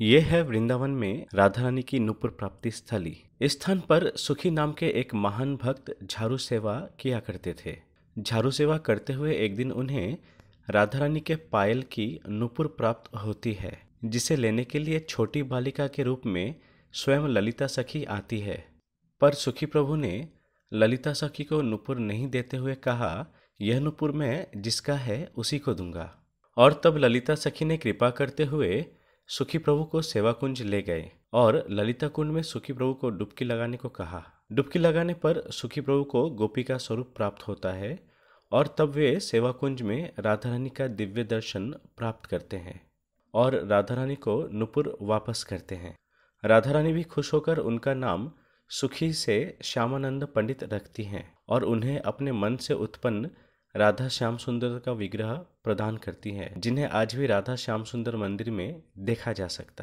यह है वृंदावन में राधा रानी की नुपुर प्राप्ति स्थली इस स्थान पर सुखी नाम के एक महान भक्त झाड़ू सेवा किया करते थे झाड़ू सेवा करते हुए एक दिन उन्हें राधा रानी के पायल की नुपुर प्राप्त होती है जिसे लेने के लिए छोटी बालिका के रूप में स्वयं ललिता सखी आती है पर सुखी प्रभु ने ललिता सखी को नुपुर नहीं देते हुए कहा यह नुपुर मैं जिसका है उसी को दूंगा और तब ललिता सखी ने कृपा करते हुए सुखी प्रभु को सेवा कुंज ले गए और ललिता कुंड में सुखी प्रभु को डुबकी लगाने को कहा डुबकी लगाने पर सुखी प्रभु को गोपी का स्वरूप प्राप्त होता है और तब वे सेवा कुंज में राधा रानी का दिव्य दर्शन प्राप्त करते हैं और राधा रानी को नुपुर वापस करते हैं राधा रानी भी खुश होकर उनका नाम सुखी से श्यामानंद पंडित रखती हैं और उन्हें अपने मन से उत्पन्न राधा श्याम सुंदर का विग्रह प्रदान करती है जिन्हें आज भी राधा श्याम सुंदर मंदिर में देखा जा सकता है